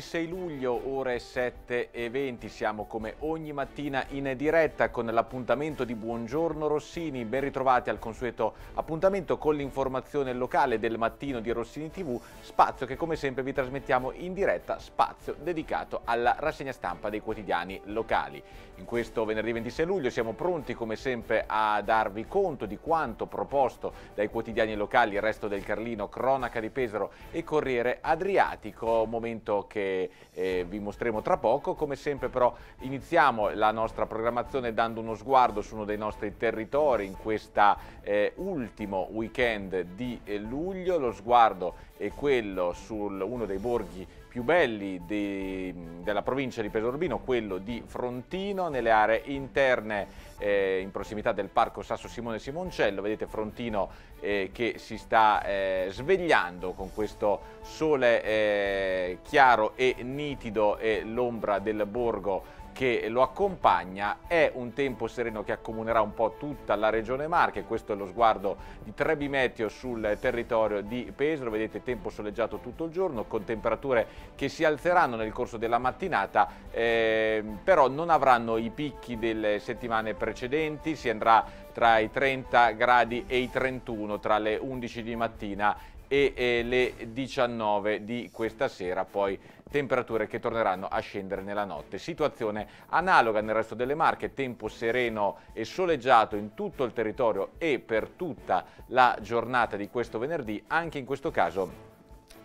26 luglio, ore 7.20, siamo come ogni mattina in diretta con l'appuntamento di Buongiorno Rossini. Ben ritrovati al consueto appuntamento con l'informazione locale del mattino di Rossini TV, spazio che come sempre vi trasmettiamo in diretta, spazio dedicato alla rassegna stampa dei quotidiani locali. In questo venerdì 26 luglio siamo pronti come sempre a darvi conto di quanto proposto dai quotidiani locali, il resto del Carlino, Cronaca di Pesaro e Corriere Adriatico, momento che eh, vi mostreremo tra poco. Come sempre però iniziamo la nostra programmazione dando uno sguardo su uno dei nostri territori in questo eh, ultimo weekend di eh, luglio. Lo sguardo è quello su uno dei borghi più belli di, della provincia di Pesorbino, quello di Frontino, nelle aree interne eh, in prossimità del parco Sasso Simone Simoncello, vedete Frontino eh, che si sta eh, svegliando con questo sole eh, chiaro e nitido e l'ombra del borgo che lo accompagna, è un tempo sereno che accomunerà un po' tutta la regione Marche, questo è lo sguardo di Trebimeteo sul territorio di Pesaro, vedete tempo soleggiato tutto il giorno, con temperature che si alzeranno nel corso della mattinata, eh, però non avranno i picchi delle settimane precedenti, si andrà tra i 30 gradi e i 31 tra le 11 di mattina e eh, le 19 di questa sera poi temperature che torneranno a scendere nella notte. Situazione analoga nel resto delle Marche, tempo sereno e soleggiato in tutto il territorio e per tutta la giornata di questo venerdì, anche in questo caso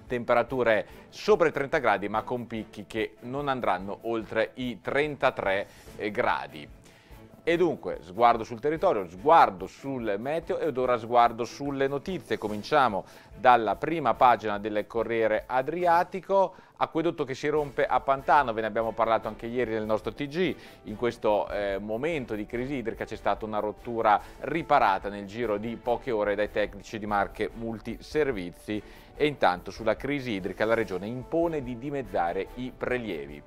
temperature sopra i 30 gradi ma con picchi che non andranno oltre i 33 eh, gradi. E dunque, sguardo sul territorio, sguardo sul meteo ed ora sguardo sulle notizie. Cominciamo dalla prima pagina del Corriere Adriatico, acquedotto che si rompe a Pantano, ve ne abbiamo parlato anche ieri nel nostro TG, in questo eh, momento di crisi idrica c'è stata una rottura riparata nel giro di poche ore dai tecnici di marche multiservizi e intanto sulla crisi idrica la Regione impone di dimezzare i prelievi.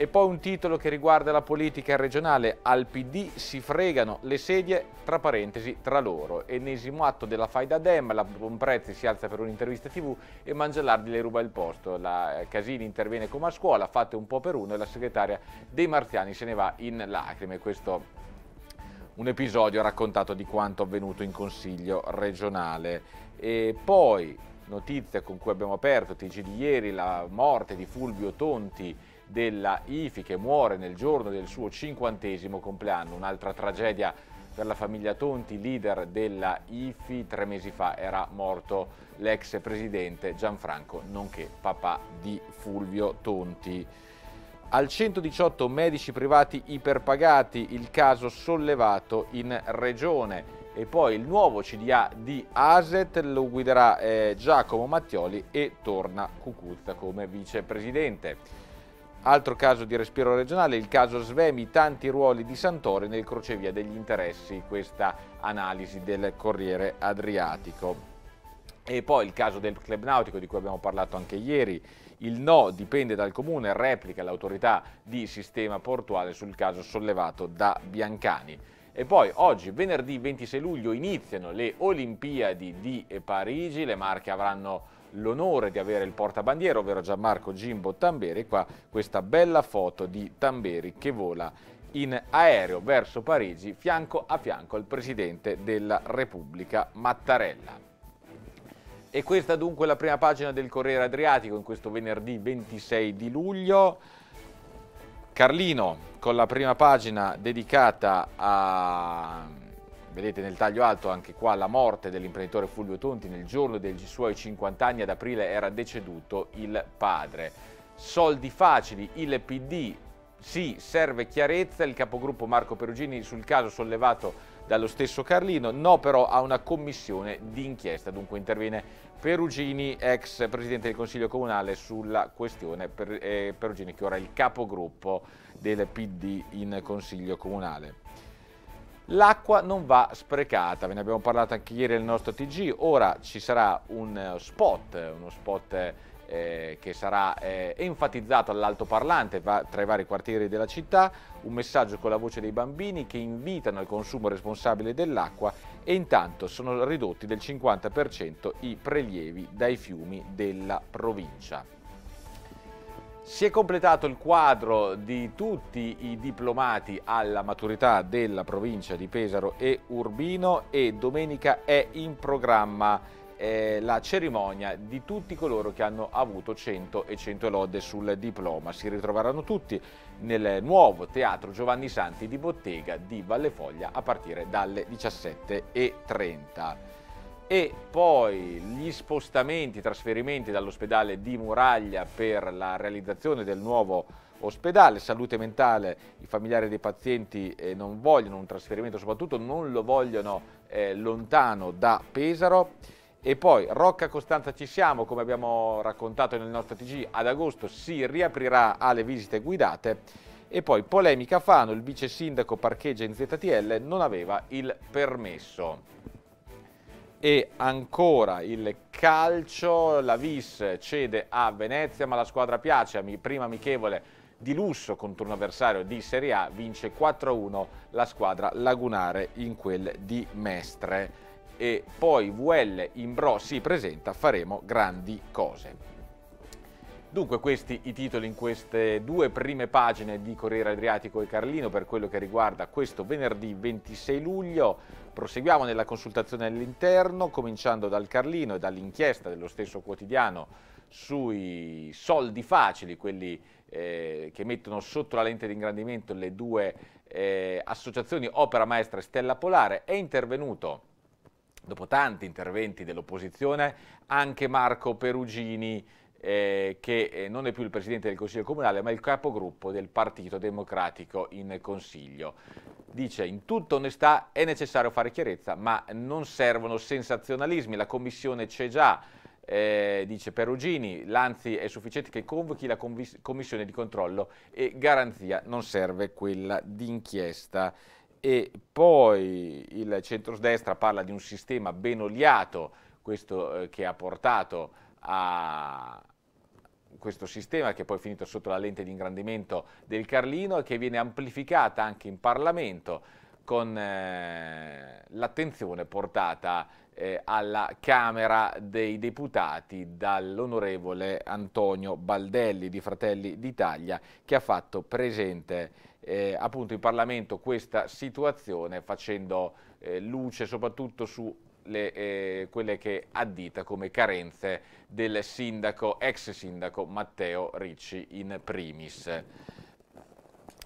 E poi un titolo che riguarda la politica regionale, al PD si fregano le sedie, tra parentesi, tra loro. Ennesimo atto della faida Dem, la Bonprezzi si alza per un'intervista tv e Mangialardi le ruba il posto. La eh, Casini interviene come a scuola, fate un po' per uno e la segretaria dei Marziani se ne va in lacrime. Questo un episodio raccontato di quanto avvenuto in consiglio regionale. E poi, notizia con cui abbiamo aperto TG di ieri, la morte di Fulvio Tonti, della IFI che muore nel giorno del suo cinquantesimo compleanno, un'altra tragedia per la famiglia Tonti, leader della IFI, tre mesi fa era morto l'ex presidente Gianfranco, nonché papà di Fulvio Tonti. Al 118 medici privati iperpagati, il caso sollevato in regione. E poi il nuovo CDA di ASET lo guiderà eh, Giacomo Mattioli e torna Cucuzza come vicepresidente. Altro caso di respiro regionale il caso Svemi, tanti ruoli di Santore nel crocevia degli interessi, questa analisi del Corriere Adriatico. E poi il caso del club nautico di cui abbiamo parlato anche ieri, il no dipende dal comune, replica l'autorità di sistema portuale sul caso sollevato da Biancani. E poi oggi, venerdì 26 luglio, iniziano le Olimpiadi di Parigi, le marche avranno l'onore di avere il portabandiera, ovvero Gianmarco Gimbo Tamberi, qua questa bella foto di Tamberi che vola in aereo verso Parigi fianco a fianco al Presidente della Repubblica Mattarella. E questa dunque la prima pagina del Corriere Adriatico in questo venerdì 26 di luglio. Carlino con la prima pagina dedicata a Vedete nel taglio alto anche qua la morte dell'imprenditore Fulvio Tonti, nel giorno dei suoi 50 anni ad aprile era deceduto il padre. Soldi facili, il PD, sì, serve chiarezza, il capogruppo Marco Perugini sul caso sollevato dallo stesso Carlino, no però a una commissione d'inchiesta, dunque interviene Perugini, ex Presidente del Consiglio Comunale, sulla questione per, eh, Perugini che ora è il capogruppo del PD in Consiglio Comunale. L'acqua non va sprecata, ve ne abbiamo parlato anche ieri nel nostro TG, ora ci sarà un eh, spot, uno spot eh, che sarà eh, enfatizzato all'altoparlante tra i vari quartieri della città, un messaggio con la voce dei bambini che invitano al consumo responsabile dell'acqua e intanto sono ridotti del 50% i prelievi dai fiumi della provincia. Si è completato il quadro di tutti i diplomati alla maturità della provincia di Pesaro e Urbino e domenica è in programma eh, la cerimonia di tutti coloro che hanno avuto 100 e 100 lode sul diploma. Si ritroveranno tutti nel nuovo Teatro Giovanni Santi di Bottega di Vallefoglia a partire dalle 17.30 e poi gli spostamenti, i trasferimenti dall'ospedale di Muraglia per la realizzazione del nuovo ospedale, salute mentale, i familiari dei pazienti eh, non vogliono un trasferimento, soprattutto non lo vogliono eh, lontano da Pesaro. E poi Rocca Costanza ci siamo, come abbiamo raccontato nel nostro TG, ad agosto si riaprirà alle visite guidate. E poi polemica Fano, il vice sindaco parcheggia in ZTL, non aveva il permesso e ancora il calcio, la Vis cede a Venezia ma la squadra piace, prima amichevole di lusso contro un avversario di Serie A, vince 4-1 la squadra lagunare in quel di Mestre e poi VL in Bro si presenta, faremo grandi cose. Dunque questi i titoli in queste due prime pagine di Corriere Adriatico e Carlino per quello che riguarda questo venerdì 26 luglio. Proseguiamo nella consultazione all'interno, cominciando dal Carlino e dall'inchiesta dello stesso quotidiano sui soldi facili, quelli eh, che mettono sotto la lente di ingrandimento le due eh, associazioni Opera Maestra e Stella Polare, è intervenuto, dopo tanti interventi dell'opposizione, anche Marco Perugini, eh, che eh, non è più il Presidente del Consiglio Comunale ma il capogruppo del Partito Democratico in Consiglio. Dice in tutta onestà è necessario fare chiarezza ma non servono sensazionalismi, la Commissione c'è già, eh, dice Perugini, l'Anzi è sufficiente che convochi la commissione di controllo e garanzia, non serve quella d'inchiesta. E poi il centrosdestra parla di un sistema ben oliato, questo eh, che ha portato a questo sistema che poi è finito sotto la lente di ingrandimento del Carlino e che viene amplificata anche in Parlamento con eh, l'attenzione portata eh, alla Camera dei Deputati dall'onorevole Antonio Baldelli di Fratelli d'Italia che ha fatto presente eh, appunto in Parlamento questa situazione facendo eh, luce soprattutto su le, eh, quelle che addita come carenze del sindaco, ex sindaco Matteo Ricci in primis.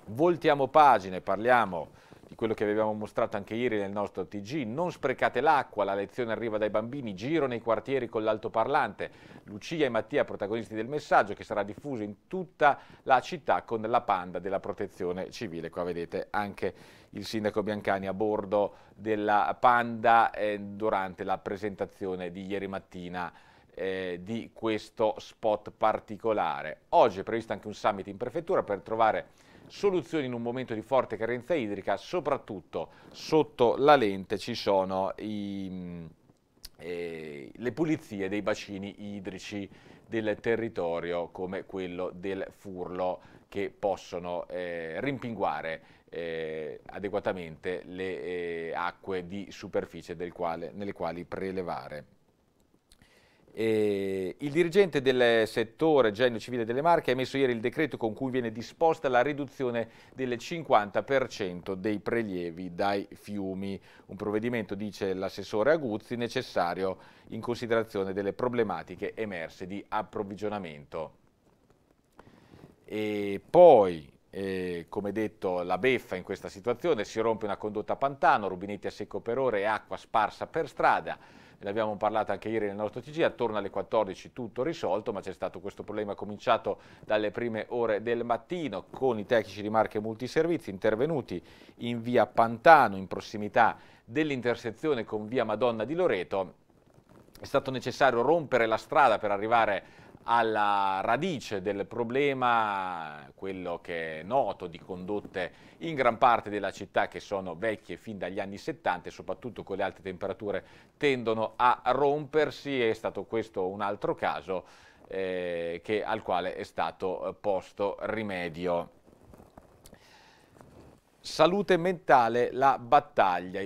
Voltiamo pagine, parliamo di quello che avevamo mostrato anche ieri nel nostro TG. Non sprecate l'acqua, la lezione arriva dai bambini, giro nei quartieri con l'altoparlante. Lucia e Mattia protagonisti del messaggio che sarà diffuso in tutta la città con la panda della protezione civile. Qua vedete anche il sindaco Biancani a bordo della panda eh, durante la presentazione di ieri mattina. Eh, di questo spot particolare. Oggi è previsto anche un summit in prefettura per trovare soluzioni in un momento di forte carenza idrica, soprattutto sotto la lente ci sono i, eh, le pulizie dei bacini idrici del territorio come quello del Furlo che possono eh, rimpinguare eh, adeguatamente le eh, acque di superficie quale, nelle quali prelevare. E il dirigente del settore genio civile delle Marche ha emesso ieri il decreto con cui viene disposta la riduzione del 50% dei prelievi dai fiumi. Un provvedimento, dice l'assessore Aguzzi, necessario in considerazione delle problematiche emerse di approvvigionamento. E poi e, eh, come detto la beffa in questa situazione, si rompe una condotta a pantano, rubinetti a secco per ore e acqua sparsa per strada, ne abbiamo parlato anche ieri nel nostro TG, attorno alle 14 tutto risolto, ma c'è stato questo problema cominciato dalle prime ore del mattino con i tecnici di Marche Multiservizi intervenuti in via Pantano in prossimità dell'intersezione con via Madonna di Loreto. È stato necessario rompere la strada per arrivare alla radice del problema, quello che è noto di condotte in gran parte della città che sono vecchie fin dagli anni 70 e soprattutto con le alte temperature tendono a rompersi, è stato questo un altro caso eh, che, al quale è stato posto rimedio. Salute mentale, la battaglia.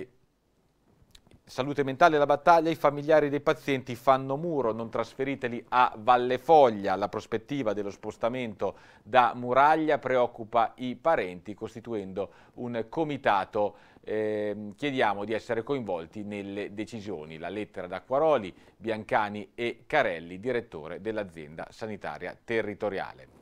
Salute mentale la battaglia, i familiari dei pazienti fanno muro, non trasferiteli a Valle Foglia. La prospettiva dello spostamento da Muraglia preoccupa i parenti, costituendo un comitato. Eh, chiediamo di essere coinvolti nelle decisioni. La lettera da Quaroli, Biancani e Carelli, direttore dell'azienda sanitaria territoriale.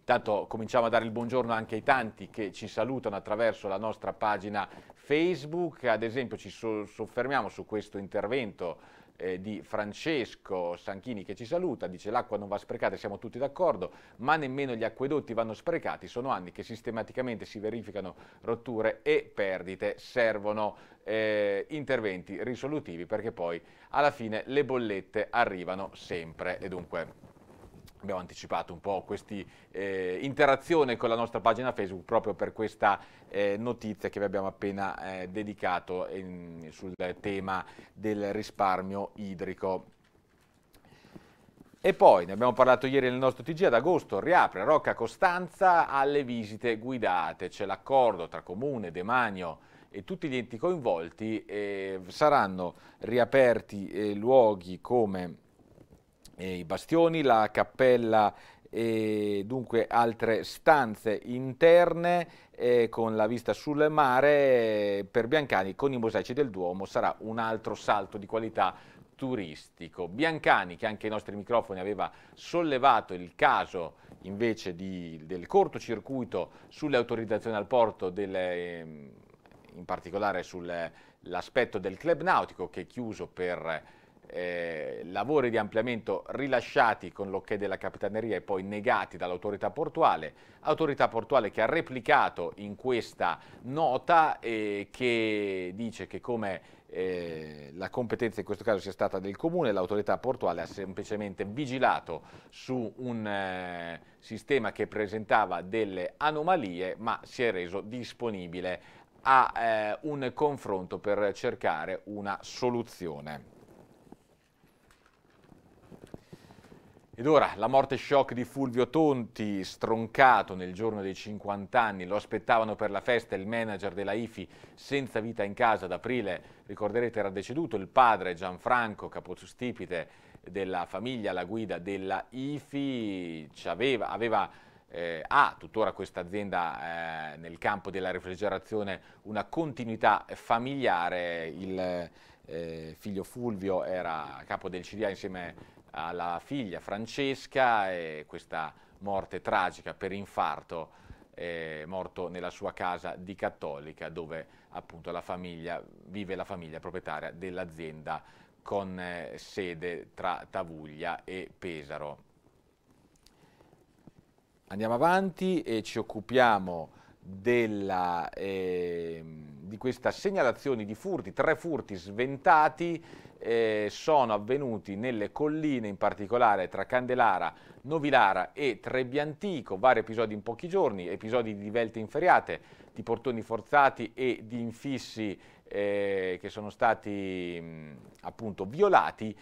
Intanto cominciamo a dare il buongiorno anche ai tanti che ci salutano attraverso la nostra pagina Facebook, ad esempio ci so soffermiamo su questo intervento eh, di Francesco Sanchini che ci saluta, dice l'acqua non va sprecata, siamo tutti d'accordo, ma nemmeno gli acquedotti vanno sprecati, sono anni che sistematicamente si verificano rotture e perdite, servono eh, interventi risolutivi perché poi alla fine le bollette arrivano sempre e dunque abbiamo anticipato un po' questa eh, interazione con la nostra pagina Facebook proprio per questa eh, notizia che vi abbiamo appena eh, dedicato in, sul tema del risparmio idrico. E poi, ne abbiamo parlato ieri nel nostro TG, ad agosto riapre Rocca Costanza alle visite guidate. C'è l'accordo tra Comune, Demanio e tutti gli enti coinvolti. Eh, saranno riaperti eh, luoghi come i bastioni, la cappella e dunque altre stanze interne eh, con la vista sul mare per Biancani con i mosaici del Duomo sarà un altro salto di qualità turistico. Biancani che anche ai nostri microfoni aveva sollevato il caso invece di, del cortocircuito sulle autorizzazioni al porto delle, ehm, in particolare sull'aspetto del club nautico che è chiuso per eh, lavori di ampliamento rilasciati con l'ok della Capitaneria e poi negati dall'autorità portuale, autorità portuale che ha replicato in questa nota e che dice che come eh, la competenza in questo caso sia stata del comune, l'autorità portuale ha semplicemente vigilato su un eh, sistema che presentava delle anomalie ma si è reso disponibile a eh, un confronto per cercare una soluzione. Ed ora la morte shock di Fulvio Tonti, stroncato nel giorno dei 50 anni, lo aspettavano per la festa il manager della IFI senza vita in casa ad aprile, ricorderete era deceduto il padre Gianfranco Capostipite della famiglia alla guida della IFI, aveva, aveva, eh, ha tuttora questa azienda eh, nel campo della refrigerazione una continuità familiare, il eh, figlio Fulvio era capo del CDA insieme a alla figlia Francesca e questa morte tragica per infarto, eh, morto nella sua casa di Cattolica dove appunto la famiglia, vive la famiglia proprietaria dell'azienda con eh, sede tra Tavuglia e Pesaro. Andiamo avanti e ci occupiamo della, eh, di questa segnalazione di furti, tre furti sventati eh, sono avvenuti nelle colline, in particolare tra Candelara, Novilara e Trebbiantico, vari episodi in pochi giorni, episodi di divelte inferiate, di portoni forzati e di infissi eh, che sono stati mh, appunto violati.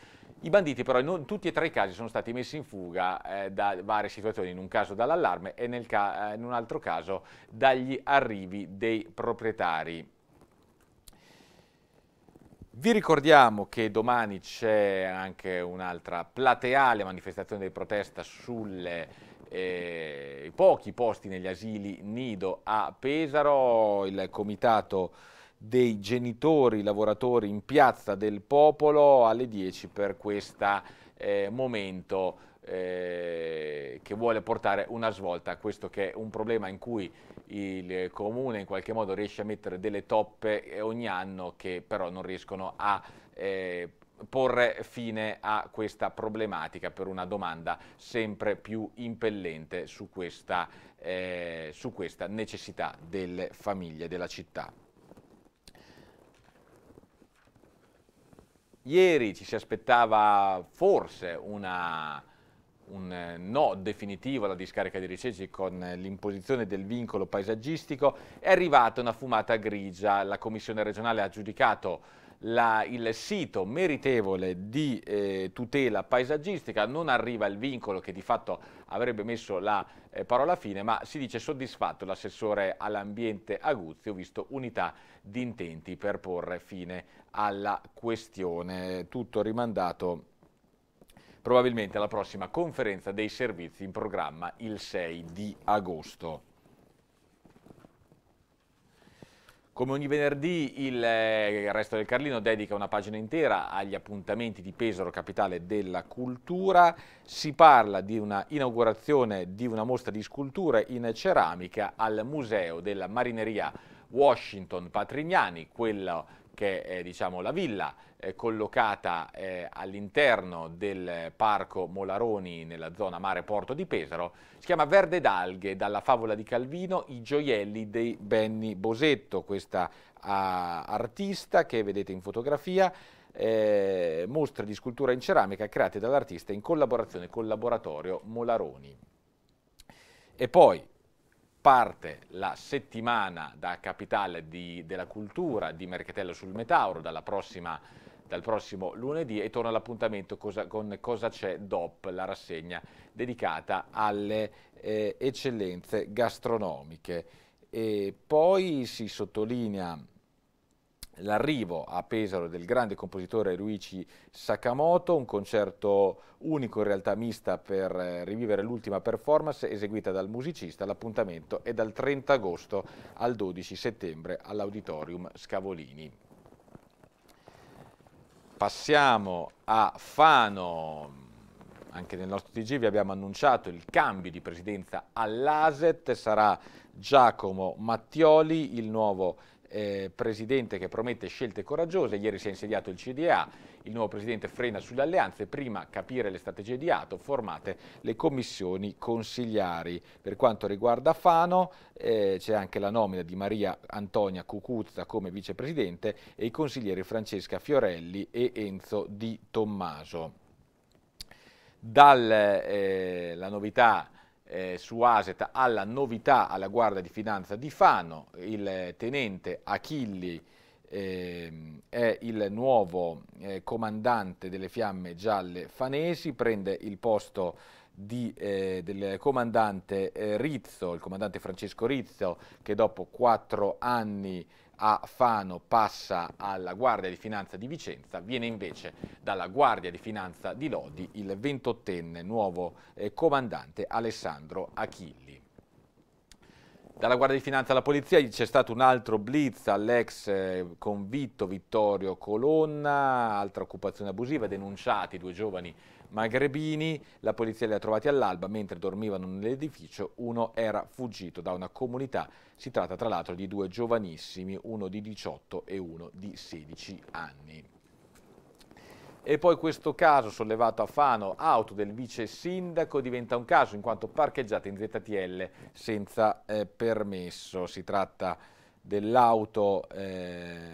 I banditi però in tutti e tre i casi sono stati messi in fuga eh, da varie situazioni, in un caso dall'allarme e ca eh, in un altro caso dagli arrivi dei proprietari. Vi ricordiamo che domani c'è anche un'altra plateale manifestazione di protesta sulle eh, pochi posti negli asili nido a Pesaro, il comitato dei genitori lavoratori in piazza del popolo alle 10 per questo eh, momento eh, che vuole portare una svolta a questo che è un problema in cui il comune in qualche modo riesce a mettere delle toppe eh, ogni anno che però non riescono a eh, porre fine a questa problematica per una domanda sempre più impellente su questa, eh, su questa necessità delle famiglie della città. Ieri ci si aspettava forse una un eh, no definitivo alla discarica di Riceci con eh, l'imposizione del vincolo paesaggistico, è arrivata una fumata grigia. La Commissione regionale ha giudicato la, il sito meritevole di eh, tutela paesaggistica, non arriva il vincolo che di fatto avrebbe messo la eh, parola fine, ma si dice soddisfatto l'assessore all'ambiente Aguzzi, ho visto unità di intenti per porre fine alla questione, tutto rimandato probabilmente alla prossima conferenza dei servizi in programma il 6 di agosto. Come ogni venerdì eh, il Resto del Carlino dedica una pagina intera agli appuntamenti di Pesaro, capitale della cultura. Si parla di una inaugurazione di una mostra di sculture in ceramica al Museo della Marineria Washington Patrignani, quella che è diciamo, la villa eh, collocata eh, all'interno del parco Molaroni nella zona mare porto di Pesaro, si chiama Verde d'Alghe, dalla favola di Calvino, i gioielli dei Benny Bosetto, questa ah, artista che vedete in fotografia, eh, mostre di scultura in ceramica create dall'artista in collaborazione con il laboratorio Molaroni. E poi parte la settimana da capitale di, della cultura di Mercatello sul Metauro, dalla prossima dal prossimo lunedì e torna l'appuntamento con Cosa c'è DOP, la rassegna dedicata alle eh, eccellenze gastronomiche. E poi si sottolinea l'arrivo a Pesaro del grande compositore Luigi Sakamoto, un concerto unico in realtà mista per eh, rivivere l'ultima performance eseguita dal musicista, l'appuntamento è dal 30 agosto al 12 settembre all'Auditorium Scavolini passiamo a Fano, anche nel nostro TG vi abbiamo annunciato il cambio di presidenza all'ASET, sarà Giacomo Mattioli il nuovo eh, presidente che promette scelte coraggiose, ieri si è insediato il CDA il nuovo presidente frena sulle alleanze, prima capire le strategie di Ato, formate le commissioni consigliari. Per quanto riguarda Fano eh, c'è anche la nomina di Maria Antonia Cucuzza come vicepresidente e i consiglieri Francesca Fiorelli e Enzo Di Tommaso. Dalla eh, novità eh, su Aset alla novità alla Guardia di Finanza di Fano, il tenente Achilli eh, è il nuovo eh, comandante delle fiamme gialle fanesi, prende il posto di, eh, del comandante eh, Rizzo, il comandante Francesco Rizzo, che dopo quattro anni a Fano passa alla Guardia di Finanza di Vicenza, viene invece dalla Guardia di Finanza di Lodi il 28enne nuovo eh, comandante Alessandro Achilli. Dalla Guardia di Finanza alla Polizia c'è stato un altro blitz all'ex eh, convitto Vittorio Colonna, altra occupazione abusiva, denunciati due giovani magrebini, la polizia li ha trovati all'alba mentre dormivano nell'edificio, uno era fuggito da una comunità, si tratta tra l'altro di due giovanissimi, uno di 18 e uno di 16 anni. E poi questo caso sollevato a Fano, auto del vice sindaco, diventa un caso in quanto parcheggiata in ZTL senza eh, permesso. Si tratta dell'auto eh,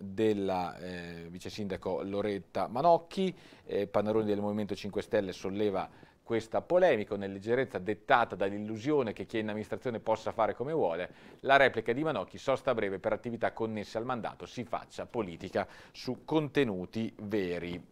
della eh, vice sindaco Loretta Manocchi, eh, Panaroni del Movimento 5 Stelle solleva questa polemica, un'alleggerezza dettata dall'illusione che chi è in amministrazione possa fare come vuole, la replica di Manocchi, sosta breve per attività connesse al mandato, si faccia politica su contenuti veri.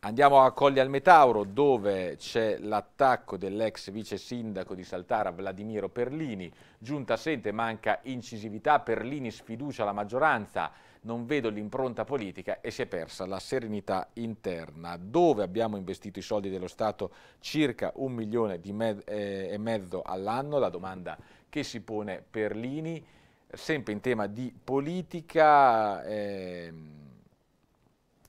Andiamo a Colli al Metauro dove c'è l'attacco dell'ex vice sindaco di Saltara Vladimiro Perlini, giunta assente, manca incisività, Perlini sfiducia la maggioranza, non vedo l'impronta politica e si è persa la serenità interna. Dove abbiamo investito i soldi dello Stato? Circa un milione eh, e mezzo all'anno, la domanda che si pone Perlini, sempre in tema di politica. Eh,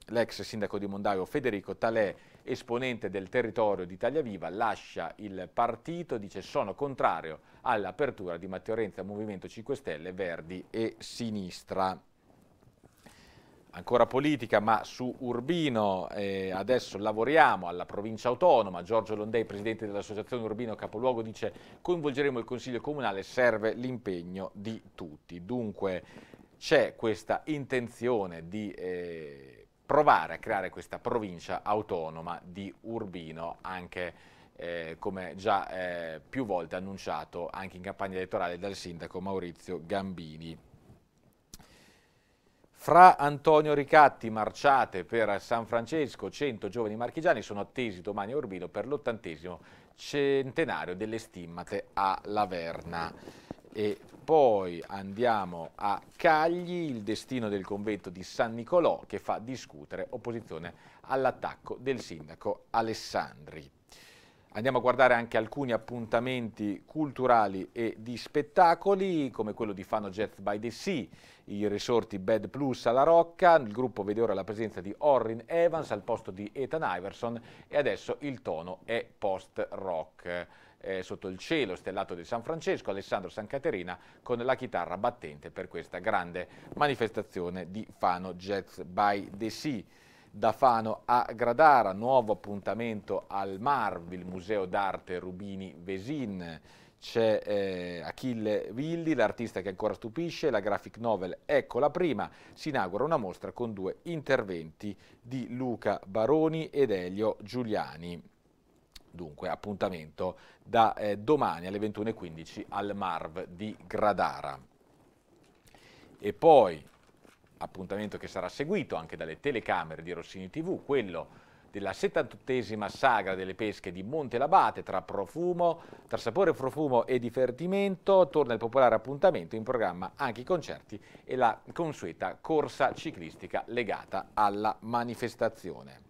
L'ex sindaco di Mondario Federico Talè, esponente del territorio di Italia Viva, lascia il partito, dice sono contrario all'apertura di Matteo Renzi al Movimento 5 Stelle, Verdi e Sinistra ancora politica, ma su Urbino eh, adesso lavoriamo alla provincia autonoma. Giorgio Londei, presidente dell'associazione Urbino Capoluogo, dice coinvolgeremo il Consiglio Comunale, serve l'impegno di tutti. Dunque c'è questa intenzione di eh, provare a creare questa provincia autonoma di Urbino anche eh, come già eh, più volte annunciato anche in campagna elettorale dal sindaco Maurizio Gambini. Fra Antonio Ricatti, marciate per San Francesco, 100 giovani marchigiani sono attesi domani a Urbino per l'ottantesimo centenario delle stimmate a Laverna. E poi andiamo a Cagli, il destino del convento di San Nicolò che fa discutere opposizione all'attacco del sindaco Alessandri. Andiamo a guardare anche alcuni appuntamenti culturali e di spettacoli, come quello di Fano Jazz by the Sea, i risorti Bad Plus alla Rocca, il gruppo vede ora la presenza di Orrin Evans al posto di Ethan Iverson e adesso il tono è post-rock. sotto il cielo stellato di San Francesco, Alessandro San Caterina con la chitarra battente per questa grande manifestazione di Fano Jazz by the Sea da Fano a Gradara, nuovo appuntamento al Marv, il Museo d'Arte Rubini Vesin. C'è eh, Achille Villi, l'artista che ancora stupisce, la graphic novel Ecco la prima, si inaugura una mostra con due interventi di Luca Baroni ed Elio Giuliani. Dunque, appuntamento da eh, domani alle 21.15 al Marv di Gradara. E poi appuntamento che sarà seguito anche dalle telecamere di Rossini TV, quello della 78esima sagra delle pesche di Monte Labate tra, profumo, tra sapore, profumo e divertimento, torna il popolare appuntamento in programma anche i concerti e la consueta corsa ciclistica legata alla manifestazione.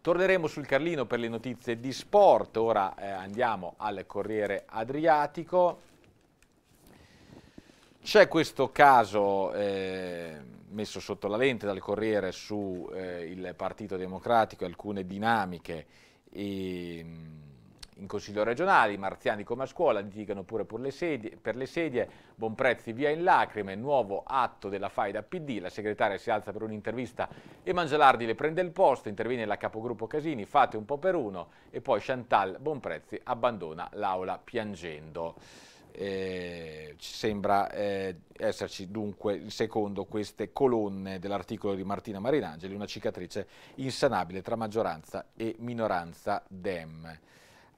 Torneremo sul Carlino per le notizie di sport, ora eh, andiamo al Corriere Adriatico. C'è questo caso eh, messo sotto la lente dal Corriere sul eh, Partito Democratico e alcune dinamiche e, ehm, in Consiglio regionali, Marziani come a scuola, litigano pure per le sedie, per le sedie Bonprezzi via in lacrime, nuovo atto della faida PD, la segretaria si alza per un'intervista e Mangialardi le prende il posto, interviene la capogruppo Casini, fate un po' per uno e poi Chantal Bonprezzi abbandona l'aula piangendo eh, sembra eh, esserci dunque, secondo queste colonne dell'articolo di Martina Marinangeli, una cicatrice insanabile tra maggioranza e minoranza Dem.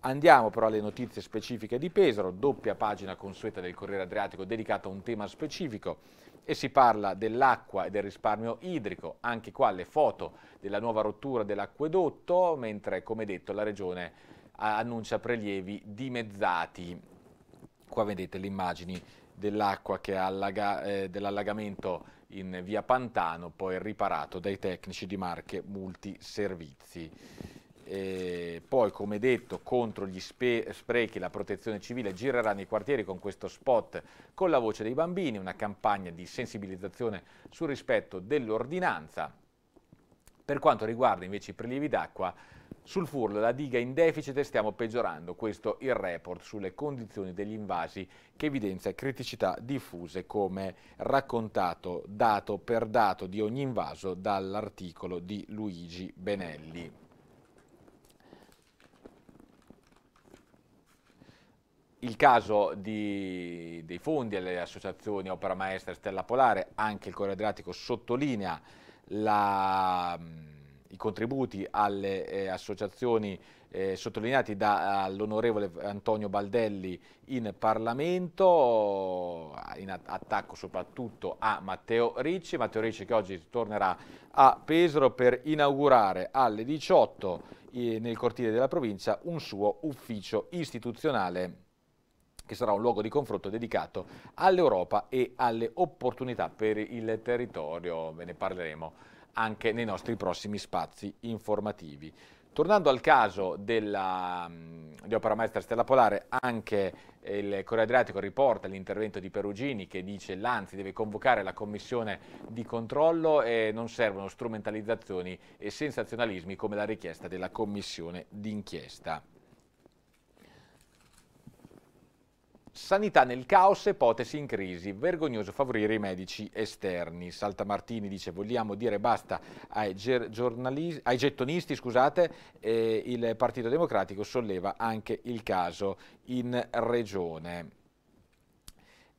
Andiamo però alle notizie specifiche di Pesaro, doppia pagina consueta del Corriere Adriatico dedicata a un tema specifico e si parla dell'acqua e del risparmio idrico, anche qua le foto della nuova rottura dell'acquedotto, mentre come detto la regione annuncia prelievi dimezzati Qua vedete le immagini dell'acqua che allaga, eh, dell'allagamento in via Pantano, poi riparato dai tecnici di marche multiservizi. E poi, come detto, contro gli sprechi la protezione civile girerà nei quartieri con questo spot con la voce dei bambini, una campagna di sensibilizzazione sul rispetto dell'ordinanza. Per quanto riguarda invece i prelievi d'acqua, sul furlo, la diga in deficit e stiamo peggiorando, questo il report sulle condizioni degli invasi che evidenzia criticità diffuse come raccontato dato per dato di ogni invaso dall'articolo di Luigi Benelli. Il caso di, dei fondi alle associazioni Opera Maestra e Stella Polare, anche il Corriere Adriatico sottolinea la i contributi alle eh, associazioni eh, sottolineati dall'onorevole eh, Antonio Baldelli in Parlamento, in attacco soprattutto a Matteo Ricci, Matteo Ricci che oggi tornerà a Pesaro per inaugurare alle 18 eh, nel cortile della provincia un suo ufficio istituzionale che sarà un luogo di confronto dedicato all'Europa e alle opportunità per il territorio, ve ne parleremo anche nei nostri prossimi spazi informativi. Tornando al caso della, di Opera Maestra Stella Polare, anche il Corriere Adriatico riporta l'intervento di Perugini che dice che l'Anzi deve convocare la commissione di controllo e non servono strumentalizzazioni e sensazionalismi come la richiesta della commissione d'inchiesta. Sanità nel caos, ipotesi in crisi, vergognoso favorire i medici esterni. Saltamartini dice vogliamo dire basta ai, ai gettonisti, scusate, eh, il Partito Democratico solleva anche il caso in regione.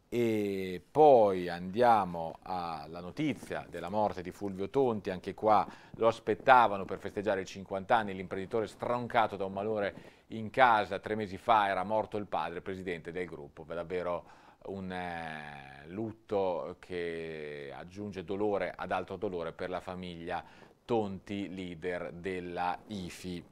E poi andiamo alla notizia della morte di Fulvio Tonti, anche qua lo aspettavano per festeggiare i 50 anni, l'imprenditore stroncato da un malore in casa tre mesi fa era morto il padre, presidente del gruppo, è davvero un eh, lutto che aggiunge dolore ad altro dolore per la famiglia Tonti, leader della IFI.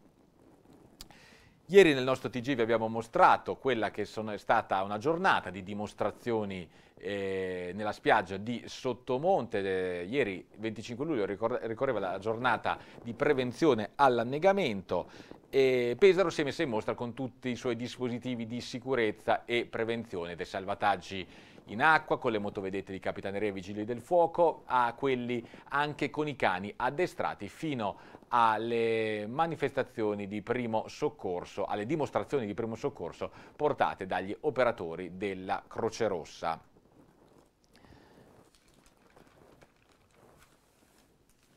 Ieri nel nostro TG vi abbiamo mostrato quella che è stata una giornata di dimostrazioni eh, nella spiaggia di Sottomonte. Eh, ieri 25 luglio ricorreva la giornata di prevenzione all'annegamento e Pesaro si è messa in mostra con tutti i suoi dispositivi di sicurezza e prevenzione dei salvataggi in acqua, con le motovedette di Capitaneria Vigili del Fuoco, a quelli anche con i cani addestrati fino alle manifestazioni di primo soccorso, alle dimostrazioni di primo soccorso portate dagli operatori della Croce Rossa.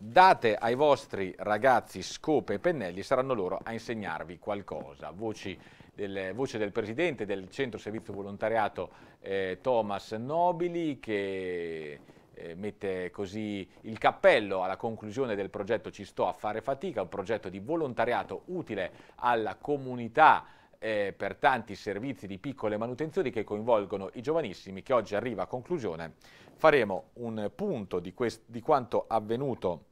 Date ai vostri ragazzi scope e pennelli, saranno loro a insegnarvi qualcosa. Voci del voce del presidente del centro servizio volontariato eh, Thomas Nobili che eh, mette così il cappello alla conclusione del progetto Ci sto a fare fatica, un progetto di volontariato utile alla comunità eh, per tanti servizi di piccole manutenzioni che coinvolgono i giovanissimi che oggi arriva a conclusione. Faremo un punto di, di quanto avvenuto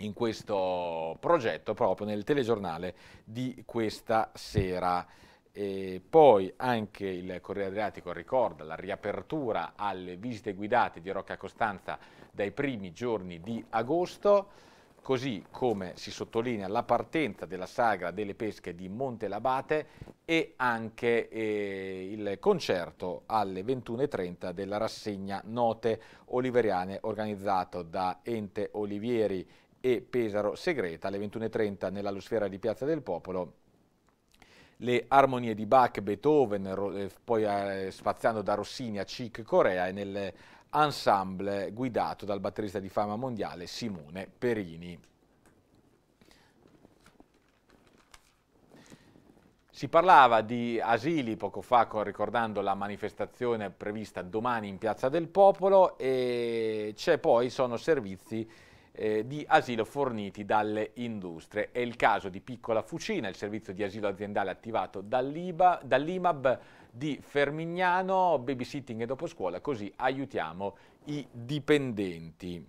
in questo progetto proprio nel telegiornale di questa sera. E poi anche il Corriere Adriatico ricorda la riapertura alle visite guidate di Rocca Costanza dai primi giorni di agosto, così come si sottolinea la partenza della sagra delle pesche di Monte Labate e anche eh, il concerto alle 21.30 della rassegna Note Oliveriane organizzato da Ente Olivieri e Pesaro Segreta, alle 21.30 nell'Allusfera di Piazza del Popolo le armonie di Bach, Beethoven, eh, poi eh, spaziando da Rossini a Chic Corea e nell'ensemble guidato dal batterista di fama mondiale Simone Perini. Si parlava di asili poco fa ricordando la manifestazione prevista domani in Piazza del Popolo e c'è poi sono servizi eh, di asilo forniti dalle industrie. È il caso di Piccola Fucina, il servizio di asilo aziendale attivato dall'IMAB di Fermignano, babysitting e dopo scuola, così aiutiamo i dipendenti.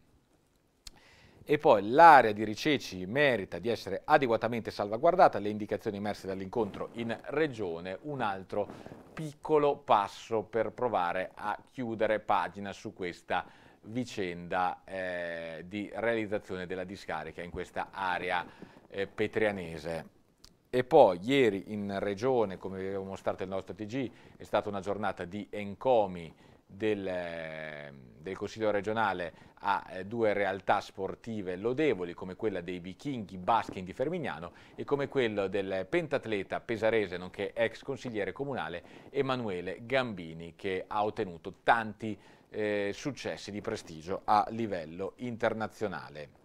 E poi l'area di Riceci merita di essere adeguatamente salvaguardata, le indicazioni emerse dall'incontro in regione, un altro piccolo passo per provare a chiudere pagina su questa vicenda eh, di realizzazione della discarica in questa area eh, petrianese. E poi ieri in regione, come vi avevo mostrato il nostro TG, è stata una giornata di encomi del, eh, del Consiglio regionale a eh, due realtà sportive lodevoli come quella dei Vichinghi Baskin di Fermignano e come quello del pentatleta pesarese nonché ex consigliere comunale Emanuele Gambini che ha ottenuto tanti eh, successi di prestigio a livello internazionale.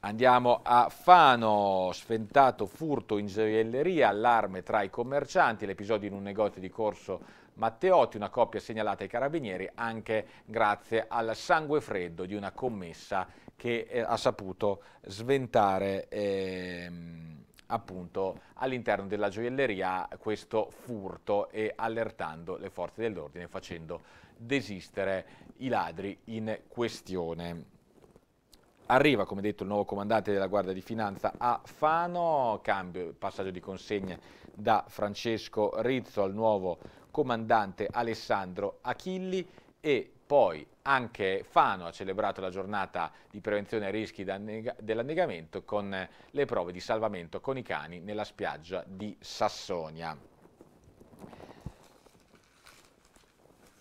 Andiamo a Fano, sventato furto in gioielleria, allarme tra i commercianti, l'episodio in un negozio di corso Matteotti, una coppia segnalata ai carabinieri anche grazie al sangue freddo di una commessa che eh, ha saputo sventare... Ehm, appunto all'interno della gioielleria questo furto e allertando le forze dell'ordine facendo desistere i ladri in questione. Arriva, come detto, il nuovo comandante della Guardia di Finanza a Fano, cambio, passaggio di consegne da Francesco Rizzo al nuovo comandante Alessandro Achilli e poi anche Fano ha celebrato la giornata di prevenzione ai rischi dell'annegamento con le prove di salvamento con i cani nella spiaggia di Sassonia.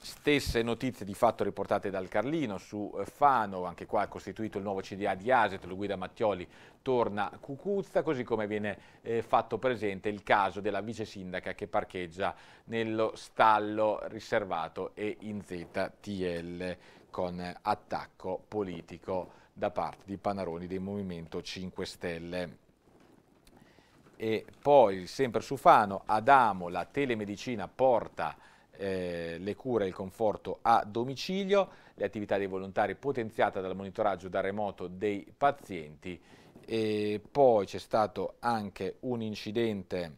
Stesse notizie di fatto riportate dal Carlino su eh, Fano, anche qua è costituito il nuovo CDA di Aset, lo guida Mattioli, torna Cucuzza, così come viene eh, fatto presente il caso della vice sindaca che parcheggia nello stallo riservato e in ZTL con attacco politico da parte di Panaroni del Movimento 5 Stelle e poi sempre su Fano, Adamo, la telemedicina porta eh, le cure e il conforto a domicilio, le attività dei volontari potenziate dal monitoraggio da remoto dei pazienti e poi c'è stato anche un incidente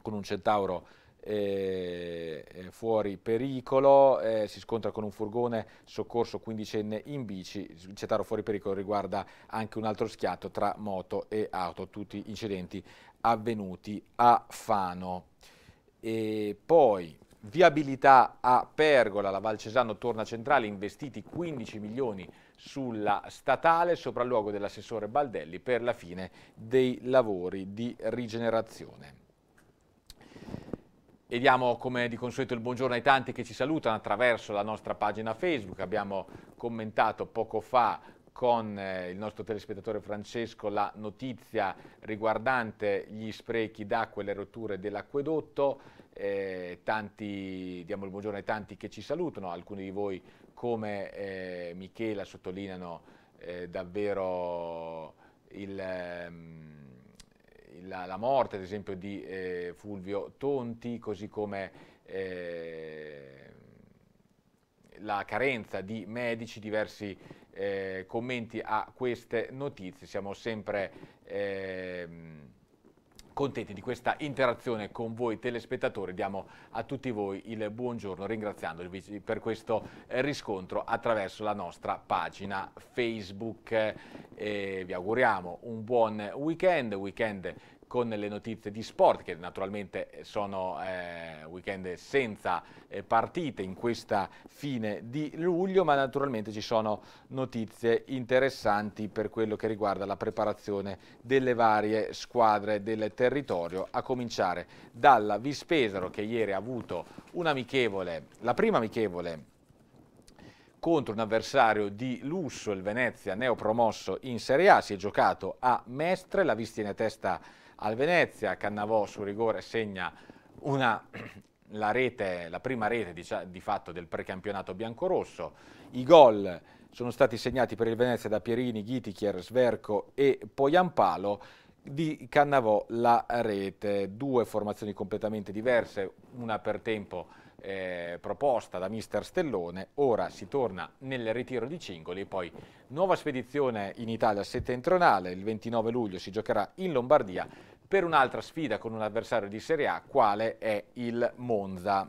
con un centauro eh, eh, fuori pericolo, eh, si scontra con un furgone soccorso quindicenne in bici, il centauro fuori pericolo riguarda anche un altro schiatto tra moto e auto, tutti incidenti avvenuti a Fano. E poi viabilità a Pergola, la Valcesano torna centrale, investiti 15 milioni sulla statale, sopralluogo dell'assessore Baldelli per la fine dei lavori di rigenerazione. E diamo come di consueto il buongiorno ai tanti che ci salutano attraverso la nostra pagina Facebook, abbiamo commentato poco fa con eh, il nostro telespettatore Francesco la notizia riguardante gli sprechi d'acqua e le rotture dell'acquedotto. Eh, tanti, diamo il buongiorno ai tanti che ci salutano, alcuni di voi come eh, Michela sottolineano eh, davvero il... Um, la, la, morte ad esempio di eh, Fulvio Tonti, così come eh, la carenza di medici, diversi eh, commenti a queste notizie. Siamo sempre eh, contenti di questa interazione con voi telespettatori. Diamo a tutti voi il buongiorno ringraziandovi per questo eh, riscontro attraverso la nostra pagina Facebook. Eh, vi auguriamo un buon weekend, weekend con le notizie di sport, che naturalmente sono eh, weekend senza eh, partite in questa fine di luglio, ma naturalmente ci sono notizie interessanti per quello che riguarda la preparazione delle varie squadre del territorio, a cominciare dalla Vispesaro che ieri ha avuto un'amichevole, la prima amichevole contro un avversario di lusso, il Venezia, neopromosso in Serie A, si è giocato a Mestre, la Vistiene a testa al Venezia, Cannavò su rigore segna una, la, rete, la, prima rete di, di fatto del precampionato biancorosso, i gol sono stati segnati per il Venezia da Pierini, Ghitichier, Sverco e Poiampalo, di Cannavò la rete, due formazioni completamente diverse, una per tempo eh, proposta da mister Stellone, ora si torna nel ritiro di Cingoli, poi nuova spedizione in Italia settentrionale, il 29 luglio si giocherà in Lombardia per un'altra sfida con un avversario di Serie A, quale è il Monza.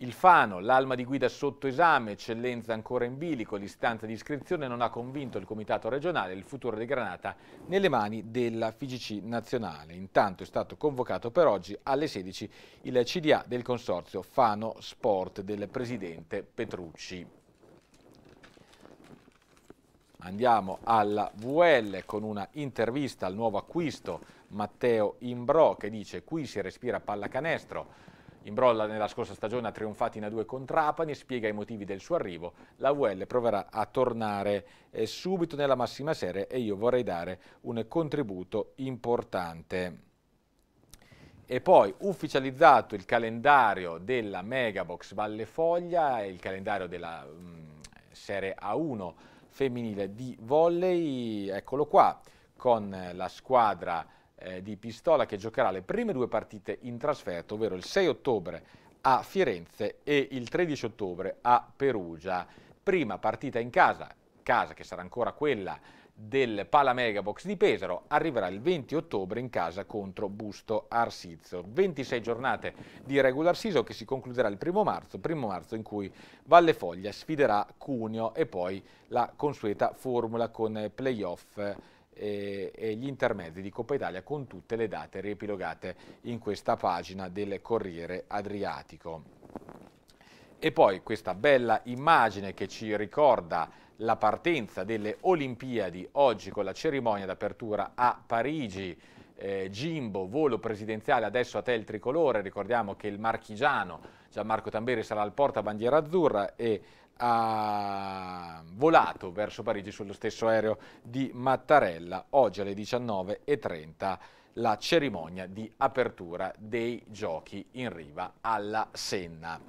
Il Fano, l'alma di guida sotto esame, eccellenza ancora in bilico, l'istanza di iscrizione non ha convinto il Comitato regionale, il futuro di Granata nelle mani della FIGC nazionale. Intanto è stato convocato per oggi alle 16 il CDA del consorzio Fano Sport del presidente Petrucci. Andiamo alla VL con una intervista al nuovo acquisto Matteo Imbro che dice qui si respira pallacanestro Imbrolla nella scorsa stagione ha trionfato in A2 con Trapani e spiega i motivi del suo arrivo. La UL proverà a tornare eh, subito nella massima serie e io vorrei dare un contributo importante. E poi ufficializzato il calendario della Megabox Valle Foglia il calendario della mh, mm, Serie A1 femminile di volley, eccolo qua, con la squadra eh, di Pistola che giocherà le prime due partite in trasferta, ovvero il 6 ottobre a Firenze e il 13 ottobre a Perugia. Prima partita in casa, casa che sarà ancora quella del Palamegabox di Pesaro arriverà il 20 ottobre in casa contro Busto Arsizio. 26 giornate di regular season che si concluderà il primo marzo, 1 marzo in cui Valle Foglia sfiderà Cuneo e poi la consueta formula con playoff e, e gli intermezzi di Coppa Italia con tutte le date riepilogate in questa pagina del Corriere Adriatico. E poi questa bella immagine che ci ricorda la partenza delle Olimpiadi oggi con la cerimonia d'apertura a Parigi eh, Gimbo, volo presidenziale adesso a te il tricolore, ricordiamo che il marchigiano Gianmarco Tamberi sarà al porta bandiera azzurra e ha volato verso Parigi sullo stesso aereo di Mattarella oggi alle 19.30 la cerimonia di apertura dei giochi in riva alla Senna.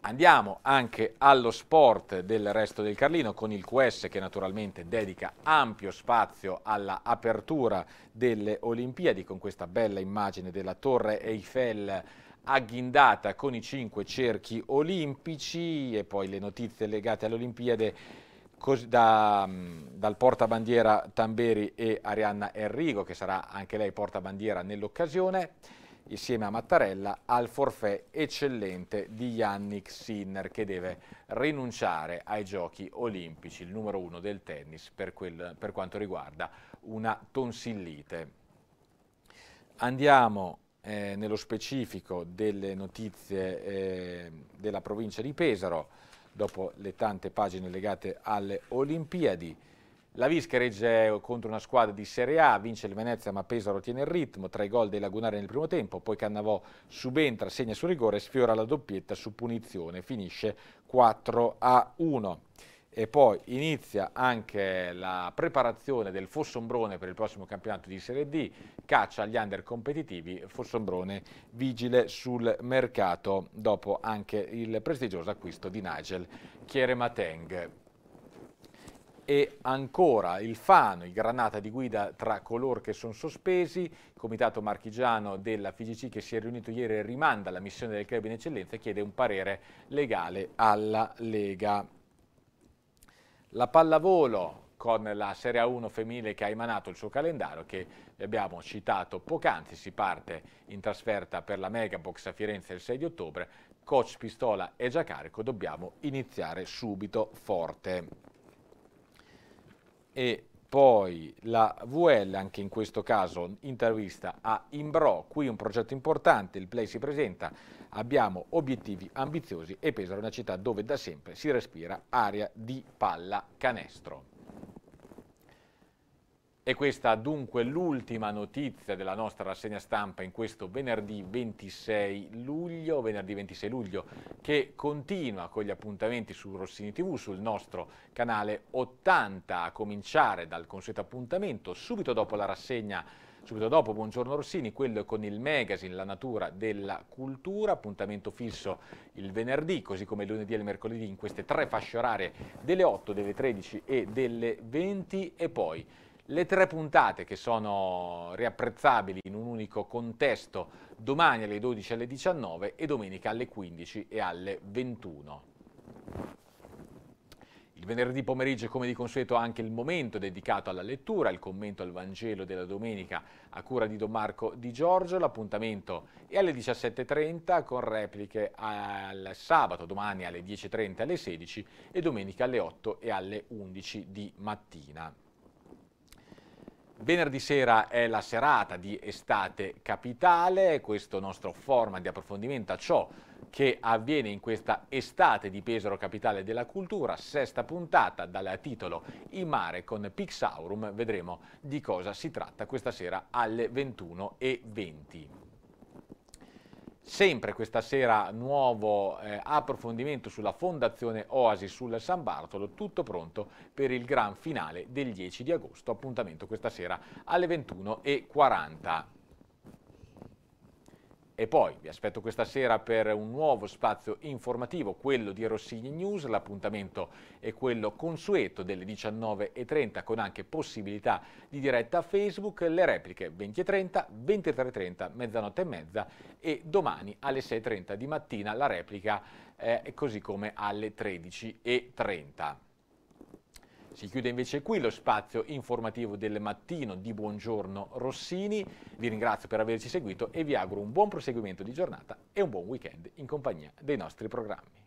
Andiamo anche allo sport del resto del Carlino con il QS che naturalmente dedica ampio spazio alla apertura delle Olimpiadi con questa bella immagine della torre Eiffel agghindata con i cinque cerchi olimpici e poi le notizie legate alle Olimpiadi da, mm, dal portabandiera Tamberi e Arianna Enrico che sarà anche lei portabandiera nell'occasione insieme a Mattarella al forfè eccellente di Yannick Sinner che deve rinunciare ai giochi olimpici, il numero uno del tennis per, quel, per quanto riguarda una tonsillite. Andiamo eh, nello specifico delle notizie eh, della provincia di Pesaro, dopo le tante pagine legate alle Olimpiadi. La Visca regge contro una squadra di Serie A, vince il Venezia ma Pesaro tiene il ritmo, tra i gol dei Lagunari nel primo tempo, poi Cannavò subentra, segna su rigore, sfiora la doppietta su punizione, finisce 4 a 1. E poi inizia anche la preparazione del Fossombrone per il prossimo campionato di Serie D, caccia agli under competitivi, Fossombrone vigile sul mercato dopo anche il prestigioso acquisto di Nigel Chieremateng e ancora il Fano, il granata di guida tra coloro che sono sospesi, il comitato marchigiano della FIGC che si è riunito ieri rimanda la missione del club in eccellenza e chiede un parere legale alla Lega. La pallavolo con la Serie A1 femminile che ha emanato il suo calendario che abbiamo citato poc'anzi, si parte in trasferta per la Megabox a Firenze il 6 di ottobre, coach Pistola è già carico, dobbiamo iniziare subito forte e poi la VL, anche in questo caso intervista a Imbro, qui un progetto importante, il Play si presenta, abbiamo obiettivi ambiziosi e Pesaro è una città dove da sempre si respira aria di palla canestro. E questa dunque l'ultima notizia della nostra rassegna stampa in questo venerdì 26 luglio, venerdì 26 luglio che continua con gli appuntamenti su Rossini TV, sul nostro canale 80, a cominciare dal consueto appuntamento subito dopo la rassegna Subito dopo, buongiorno Rossini, quello con il magazine La natura della cultura, appuntamento fisso il venerdì, così come il lunedì e il mercoledì in queste tre fasce orarie delle 8, delle 13 e delle 20 e poi le tre puntate che sono riapprezzabili in un unico contesto domani alle 12 alle 19 e domenica alle 15 e alle 21. Il venerdì pomeriggio è come di consueto anche il momento dedicato alla lettura, il commento al Vangelo della domenica a cura di Don Marco Di Giorgio, l'appuntamento è alle 17.30 con repliche al sabato, domani alle 10.30 alle 16 e domenica alle 8 e alle 11 di mattina. Venerdì sera è la serata di Estate Capitale, questo nostro format di approfondimento a ciò che avviene in questa estate di Pesaro Capitale della Cultura, sesta puntata dal titolo In mare con Pixaurum, vedremo di cosa si tratta questa sera alle 21.20. Sempre questa sera nuovo eh, approfondimento sulla Fondazione Oasi sul San Bartolo, tutto pronto per il gran finale del 10 di agosto, appuntamento questa sera alle 21.40. E poi vi aspetto questa sera per un nuovo spazio informativo, quello di Rossini News. L'appuntamento è quello consueto delle 19.30 con anche possibilità di diretta Facebook. Le repliche 20.30, 23.30, mezzanotte e mezza e domani alle 6.30 di mattina la replica eh, così come alle 13.30. Si chiude invece qui lo spazio informativo del mattino di Buongiorno Rossini. Vi ringrazio per averci seguito e vi auguro un buon proseguimento di giornata e un buon weekend in compagnia dei nostri programmi.